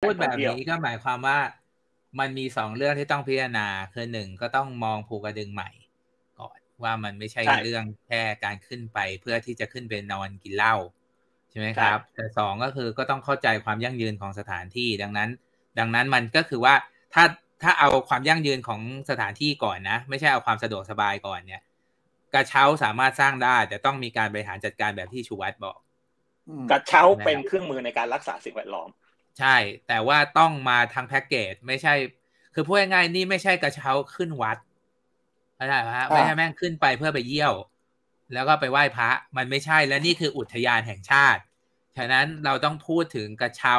พูดแบบนี้ก็หมายความว่ามันมีสองเรื่องที่ต้องพิจารณาคือหนึ่งก็ต้องมองภูกระดึงใหม่ก่อน ว่ามันไม่ใช่เรื่องแค่การขึ้นไปเพื่อที่จะขึ้นไปนอนกินเหล้าใช่ไหมครับ แต่สองก็คือก็ต้องเข้าใจความยั่งยืนของสถานที่ดังนั้น ดังนั้นมันก็คือว่าถ้าถ้าเอาความยั่งยืนของสถานที่ก่อนนะ ไม่ใช่เอาความสะดวกสบายก่อนเนี่ย กระเช้าสามารถสร้างได้ แต่ต้องมีการบริหารจัดการแบบที่ชูวัตรบอกกระเช้าเป็นเครื่องมือในการรักษาสิ่งแวดล้อมใช่ แต่ว่าต้องมาทางแพ็กเกจ ไม่ใช่ คือพูดง่ายๆ นี่ไม่ใช่กระเช้าขึ้นวัดอะใไรฮะไม่ใช่แม่งขึ้นไปเพื่อไปเยี่ยว แล้วก็ไปไหว้พระ มันไม่ใช่และนี่คืออุทยานแห่งชาติ ฉะนั้นเราต้องพูดถึงกระเช้า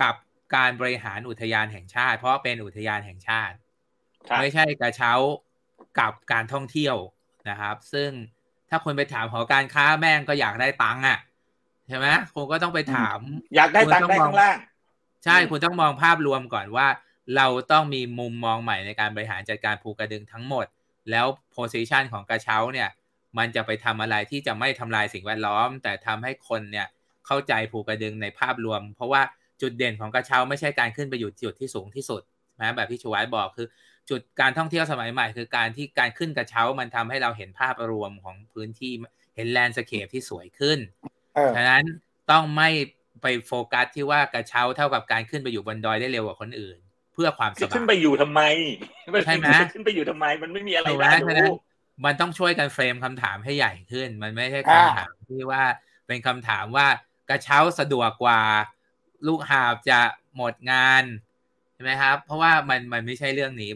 กับการบริหารอุทยานแห่งชาติ เพราะเป็นอุทยานแห่งชาติ ไม่ใช่กระเช้ากับการท่องเที่ยวนะครับ ซึ่งถ้าคนไปถามหอการค้าแม่งก็อยากได้ตังค์อ่ะใช่ไหมคงก็ต้องไปถาม อยากได้ตังค์ได้ข้างล่าง ใช่คุณต้องมองภาพรวมก่อนว่า เราต้องมีมุมมองใหม่ในการบริหารจัดการภูกระดึงทั้งหมด แล้วโพซิชันของกระเช้าเนี่ยมันจะไปทำอะไรที่จะไม่ทำลายสิ่งแวดล้อม แต่ทำให้คนเนี่ยเข้าใจภูกระดึงในภาพรวม เพราะว่าจุดเด่นของกระเช้าไม่ใช่การขึ้นไปอยู่จุดที่สูงที่สุดนะ แบบที่ชวายบอกคือ จุดการท่องเที่ยวสมัยใหม่ คือการที่การขึ้นกระเช้า มันทำให้เราเห็นภาพรวมของพื้นที่เห็นแลนด์สเคปที่สวยขึ้นฉะนั้นต้องไม่ไปโฟกัสที่ว่ากระเช้าเท่ากับการขึ้นไปอยู่บนดอยได้เร็วกว่าคนอื่น เพื่อความสบายขึ้นไปอยู่ทำไม ใช่ไหมขึ้นไปอยู่ทำไมมันไม่มีอะไรได้รู้มันต้องช่วยกันเฟรมคำถามให้ใหญ่ขึ้น มันไม่ใช่คำถามที่ว่าเป็นคำถามว่ากระเช้าสะดวกกว่า ลูกหาบจะหมดงานใช่ไหมครับเพราะว่ามันมันไม่ใช่เรื่องนี้